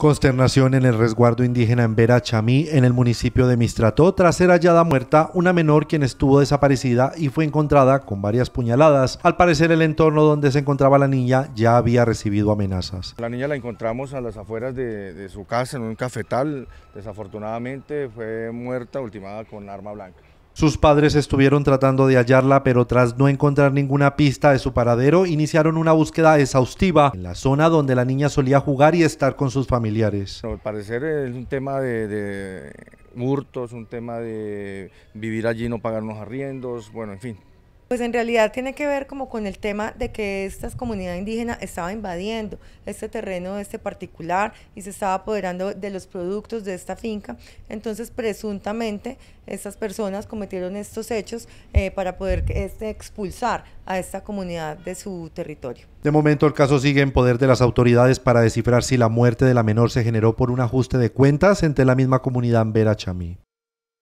Consternación en el resguardo indígena en Vera Chamí, en el municipio de Mistrató, tras ser hallada muerta una menor quien estuvo desaparecida y fue encontrada con varias puñaladas. Al parecer el entorno donde se encontraba la niña ya había recibido amenazas. La niña la encontramos a las afueras de, de su casa en un cafetal. Desafortunadamente fue muerta, ultimada con arma blanca. Sus padres estuvieron tratando de hallarla, pero tras no encontrar ninguna pista de su paradero, iniciaron una búsqueda exhaustiva en la zona donde la niña solía jugar y estar con sus familiares. Al parecer es un tema de, hurtos, un tema de vivir allí y no pagarnos arriendos, bueno, en fin, pues en realidad tiene que ver como con el tema de que esta comunidad indígena estaba invadiendo este terreno este particular y se estaba apoderando de los productos de esta finca. Entonces presuntamente estas personas cometieron estos hechos eh, para poder este, expulsar a esta comunidad de su territorio. De momento el caso sigue en poder de las autoridades para descifrar si la muerte de la menor se generó por un ajuste de cuentas entre la misma comunidad en Vera Chamí.